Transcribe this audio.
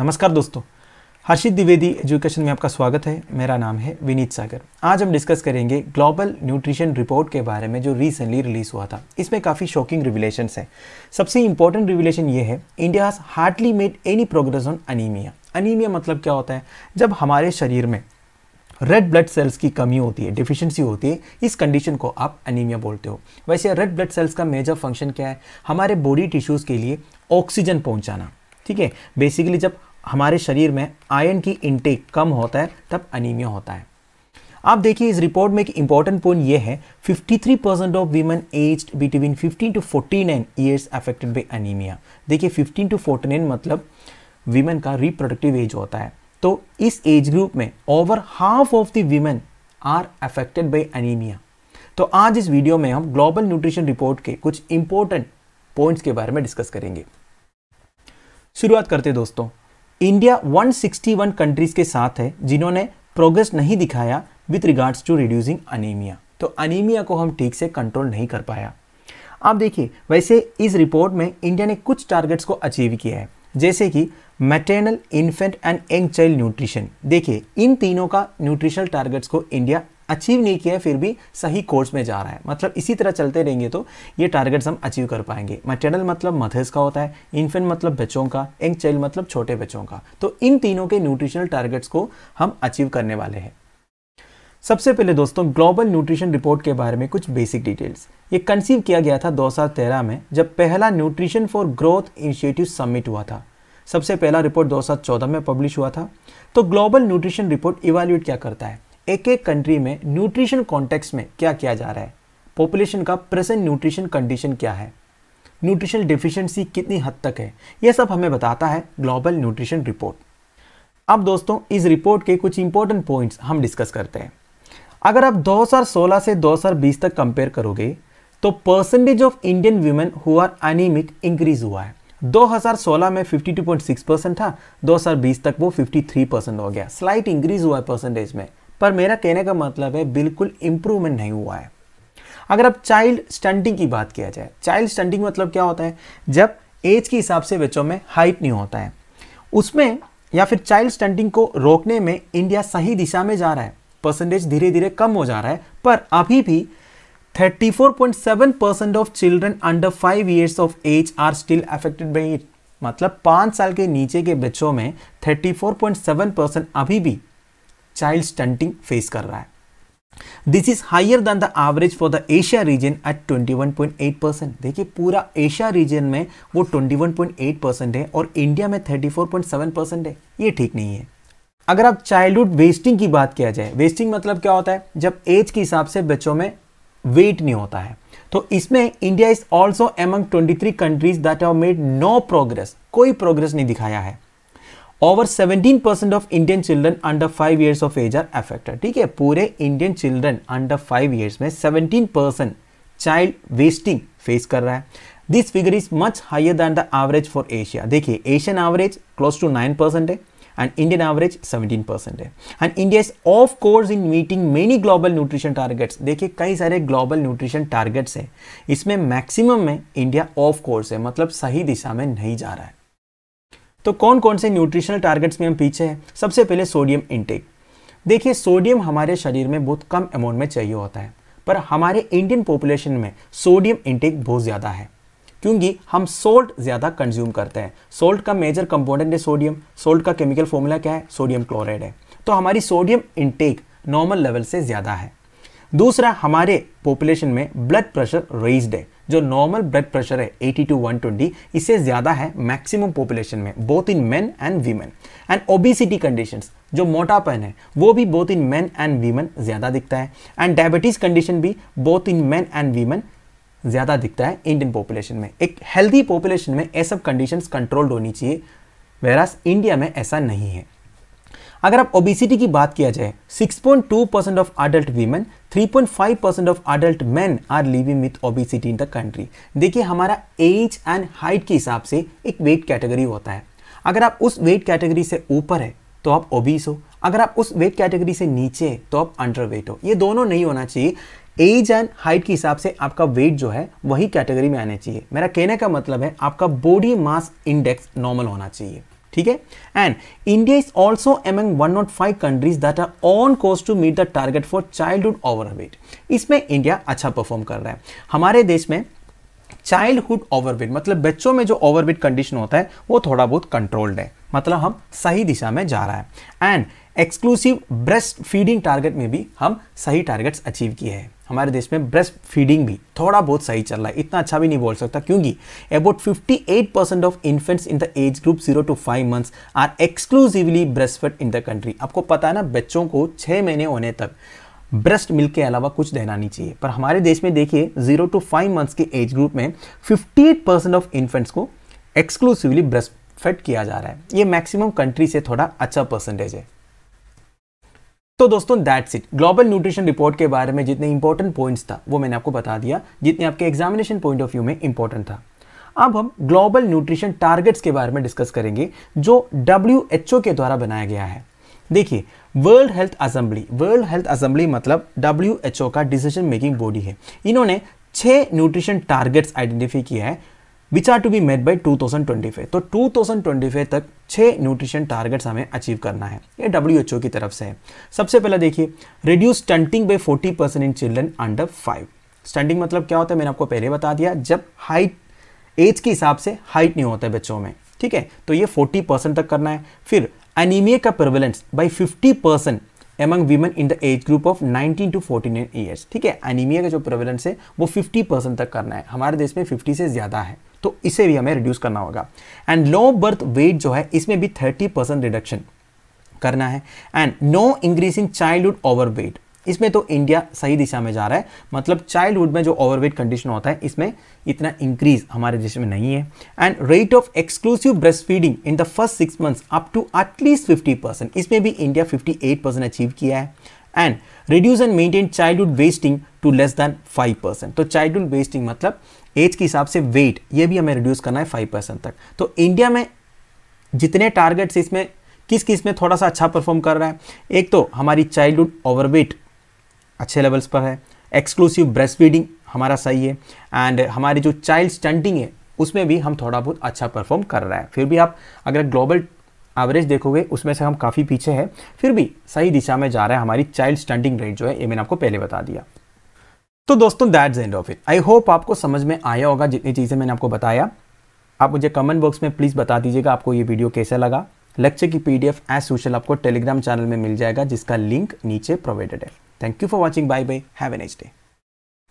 नमस्कार दोस्तों हर्षित द्विवेदी एजुकेशन में आपका स्वागत है मेरा नाम है विनीत सागर आज हम डिस्कस करेंगे ग्लोबल न्यूट्रिशन रिपोर्ट के बारे में जो रिसेंटली रिलीज हुआ था इसमें काफ़ी शॉकिंग रिविलेशन हैं सबसे इंपॉर्टेंट रिविलेशन ये है India has hardly made any progress on anaemia anaemia मतलब क्या होता है जब हमारे शरीर में रेड ब्लड सेल्स की कमी होती है डिफिशेंसी होती है इस कंडीशन को आप अनीमिया बोलते हो वैसे रेड ब्लड सेल्स का मेजर फंक्शन क्या है हमारे बॉडी टिश्यूज़ के लिए ऑक्सीजन पहुंचाना ठीक है बेसिकली जब हमारे शरीर में आयन की इनटेक कम होता है तब अनीमिया होता है आप देखिए इस रिपोर्ट में एक इंपॉर्टेंट पॉइंट ये है 53 percent of women age between 15 to 49 years affected by anaemia देखिए 15 टू 49 मतलब वीमेन का रिप्रोडक्टिव एज होता है तो इस एज ग्रुप में over half of the women are affected by anaemia तो आज इस वीडियो में हम ग्लोबल न्यूट्रिशन रिपोर्ट के कुछ इंपॉर्टेंट पॉइंट्स के बारे में डिस्कस करेंगे शुरुआत करते दोस्तों इंडिया 161 कंट्रीज के साथ है जिन्होंने प्रोग्रेस नहीं दिखाया with regards to reducing anaemia तो अनीमिया को हम ठीक से कंट्रोल नहीं कर पाया आप देखिए वैसे इस रिपोर्ट में इंडिया ने कुछ टारगेट्स को अचीव किया है जैसे कि maternal infant and young child nutrition देखिए इन तीनों का न्यूट्रिशनल टारगेट्स को इंडिया अचीव नहीं किया फिर भी सही कोर्स में जा रहा है मतलब इसी तरह चलते रहेंगे तो ये टारगेट्स हम अचीव कर पाएंगे मटेरियल मतलब मदर्स का होता है इन्फेंट मतलब बच्चों का एंग चाइल्ड मतलब छोटे बच्चों का तो इन तीनों के न्यूट्रिशनल टारगेट्स को हम अचीव करने वाले हैं सबसे पहले दोस्तों ग्लोबल न्यूट्रिशन रिपोर्ट के बारे में कुछ बेसिक डिटेल्स ये कंसीव किया गया था दो में जब पहला nutrition for growth initiative submit हुआ था सबसे पहला रिपोर्ट 2014 में पब्लिश हुआ था तो ग्लोबल न्यूट्रिशन रिपोर्ट इवेल्यूएट क्या करता है एक एक कंट्री में न्यूट्रिशन कॉन्टेक्स्ट में क्या किया जा रहा है पॉपुलेशन का प्रेजेंट न्यूट्रिशन कंडीशन क्या है न्यूट्रिशन डिफिशेंसी कितनी हद तक है यह सब हमें बताता है ग्लोबल न्यूट्रिशन रिपोर्ट अब दोस्तों इस रिपोर्ट के कुछ इंपॉर्टेंट पॉइंट्स हम डिस्कस करते हैं अगर आप 2016 से 2020 तक कंपेयर करोगे तो percentage of Indian women who are anaemic increase हुआ है 2016 में 52.6 परसेंट था 2020 तक वो 53 परसेंट हो गया स्लाइट इंक्रीज हुआ है परसेंटेज में पर मेरा कहने का मतलब है बिल्कुल इम्प्रूवमेंट नहीं हुआ है अगर अब चाइल्ड स्टंटिंग की बात किया जाए चाइल्ड स्टंटिंग मतलब क्या होता है जब एज के हिसाब से बच्चों में हाइट नहीं होता है उसमें या फिर चाइल्ड स्टंटिंग को रोकने में इंडिया सही दिशा में जा रहा है परसेंटेज धीरे धीरे कम हो जा रहा है पर अभी भी 34.7 percent of children under five years of age are still affected by it मतलब पाँच साल के नीचे के बच्चों में 34.7 परसेंट अभी भी चाइल्ड स्टंटिंग फेस कर रहा है this is higher than the average for the Asia region at 21.8 percent देखिए पूरा एशिया रीजन में वो 21.8 परसेंट है और इंडिया में 34.7 परसेंट है ये ठीक नहीं है अगर आप चाइल्डहुड वेस्टिंग की बात किया जाए वेस्टिंग मतलब क्या होता है जब एज के हिसाब से बच्चों में वेट नहीं होता है तो इसमें India is also among 23 countries that have made no progress कोई प्रोग्रेस नहीं दिखाया है over 17 percent of Indian children under five years of age are affected ठीक है पूरे Indian children under five years में 17 परसेंट चाइल्ड वेस्टिंग फेस कर रहा है this figure is much higher than the average for Asia देखिए Asian average close to nine percent है and Indian average 17% है and India is of course in meeting many global nutrition targets देखिए कई सारे global nutrition targets हैं इसमें maximum में India of course है मतलब सही दिशा में नहीं जा रहा है तो कौन कौन से न्यूट्रिशनल टारगेट्स में हम पीछे हैं सबसे पहले सोडियम इंटेक देखिए सोडियम हमारे शरीर में बहुत कम अमाउंट में चाहिए होता है पर हमारे इंडियन पॉपुलेशन में सोडियम इंटेक बहुत ज़्यादा है क्योंकि हम सोल्ट ज़्यादा कंज्यूम करते हैं सोल्ट का मेजर कंपोनेंट है सोडियम सोल्ट का केमिकल फॉर्मूला क्या है सोडियम क्लोराइड है तो हमारी सोडियम इंटेक नॉर्मल लेवल से ज़्यादा है दूसरा हमारे पॉपुलेशन में ब्लड प्रेशर रेज्ड है जो नॉर्मल ब्लड प्रेशर है 80 टू 120 इससे ज़्यादा है मैक्सिमम पॉपुलेशन में both in men and women and obesity condition जो मोटापन है वो भी both in men and women ज़्यादा दिखता है एंड डायबिटीज़ कंडीशन भी both in men and women ज़्यादा दिखता है इंडियन पॉपुलेशन में एक हेल्दी पॉपुलेशन में ये सब कंडीशन कंट्रोल्ड होनी चाहिए वेरास इंडिया में ऐसा नहीं है अगर आप ओबिसिटी की बात किया जाए 6.2 percent of adult women 3.5 percent of adult man are living with obesity in the country देखिए हमारा एज एंड हाइट के हिसाब से एक वेट कैटेगरी होता है अगर आप उस वेट कैटेगरी से ऊपर है तो आप ओबीस हो अगर आप उस वेट कैटेगरी से नीचे है तो आप अंडरवेट हो ये दोनों नहीं होना चाहिए एज एंड हाइट के हिसाब से आपका वेट जो है वही कैटेगरी में आना चाहिए मेरा कहने का मतलब है आपका बॉडी मास इंडेक्स नॉर्मल होना चाहिए ठीक है and India is also among one nought five countries that are on course to meet the target for childhood overweight इसमें इंडिया अच्छा परफॉर्म कर रहा है हमारे देश में चाइल्डहुड ओवरवेट मतलब बच्चों में जो ओवरवेट कंडीशन होता है वो थोड़ा बहुत कंट्रोल्ड है मतलब हम सही दिशा में जा रहा है and exclusive breast feeding target में भी हम सही टारगेट्स अचीव किए हैं हमारे देश में ब्रेस्ट फीडिंग भी थोड़ा बहुत सही चल रहा है इतना अच्छा भी नहीं बोल सकता क्योंकि about 58 percent of infants in the age group zero to five months are exclusively breast in the country आपको पता है ना बच्चों को छः महीने होने तक ब्रेस्ट मिल्क के अलावा कुछ देना नहीं चाहिए पर हमारे देश में देखिए जीरो टू फाइव मंथ्स के एज ग्रुप में फिफ्टी परसेंट ऑफ इन्फेंट्स को एक्सक्लूसिवली ब्रेस्ट फेड किया जा रहा है ये मैक्सिमम कंट्री से थोड़ा अच्छा परसेंटेज है तो दोस्तों that's it global nutrition report के बारे में जितने इंपॉर्टेंट पॉइंट्स था वो मैंने आपको बता दिया जितने आपके एग्जामिनेशन पॉइंट ऑफ व्यू में इंपॉर्टेंट था अब हम ग्लोबल न्यूट्रिशन टारगेट्स के बारे में डिस्कस करेंगे जो डब्ल्यू के द्वारा बनाया गया है देखिए world health assembly world health assembly मतलब डब्ल्यू का डिसीजन मेकिंग बॉडी है इन्होंने छह न्यूट्रिशन टारगेट्स आइडेंटिफाई किया है which are to be made by two thousand twenty five तो टू थाउजेंड ट्वेंटी फाइव तक छः न्यूट्रिशन टारगेट्स हमें अचीव करना है ये डब्ल्यू एच ओ की तरफ से है सबसे पहला देखिए reduce stunting by forty percent in children under five stunting मतलब क्या होता है मैंने आपको पहले बता दिया जब हाइट एज के हिसाब से हाइट नहीं होता है बच्चों में ठीक है तो ये फोर्टी परसेंट तक करना है फिर एनीमिया का prevalence by fifty percent among women in the age group of 19 to 49 years ठीक है एनीमिया का जो प्रिवेलेंस है वो 50 परसेंट तक करना है हमारे देश में 50 से ज़्यादा है तो इसे भी हमें रिड्यूस करना होगा एंड लो बर्थ वेट जो है इसमें भी थर्टी परसेंट रिडक्शन करना है and no increase in childhood overweight इसमें तो इंडिया सही दिशा में जा रहा है मतलब चाइल्डहुड में जो ओवरवेट कंडीशन होता है इसमें इतना इंक्रीज हमारे देश में नहीं है and rate of exclusive breast feeding in the first six months up to at least fifty percent इसमें भी India fifty eight percent achieve किया है and reduce and maintain childhood wasting to less than five percent तो childhood wasting मतलब age के हिसाब से wait ये भी हमें रिड्यूस करना है फाइव परसेंट तक तो इंडिया में जितने टारगेट्स इसमें किस किस में थोड़ा सा अच्छा परफॉर्म कर रहा है एक तो हमारी चाइल्डहुड ओवरवेट अच्छे लेवल्स पर है एक्सक्लूसिव ब्रेस्ट फीडिंग हमारा सही है एंड हमारी जो चाइल्ड स्टंटिंग है उसमें भी हम थोड़ा बहुत अच्छा परफॉर्म कर रहा है फिर भी आप अगर ग्लोबल एवरेज देखोगे उसमें से हम काफ़ी पीछे हैं फिर भी सही दिशा में जा रहा है हमारी चाइल्ड स्टंटिंग रेट जो है ये मैंने आपको पहले बता दिया तो दोस्तों that's end of it I hope आपको समझ में आया होगा जितनी चीज़ें मैंने आपको बताया आप मुझे कमेंट बॉक्स में प्लीज़ बता दीजिएगा आपको ये वीडियो कैसा लगा लेक्चर की पीडीएफ एज सोशल आपको टेलीग्राम चैनल में मिल जाएगा जिसका लिंक नीचे प्रोवाइडेड है thank you for watching bye bye have a next day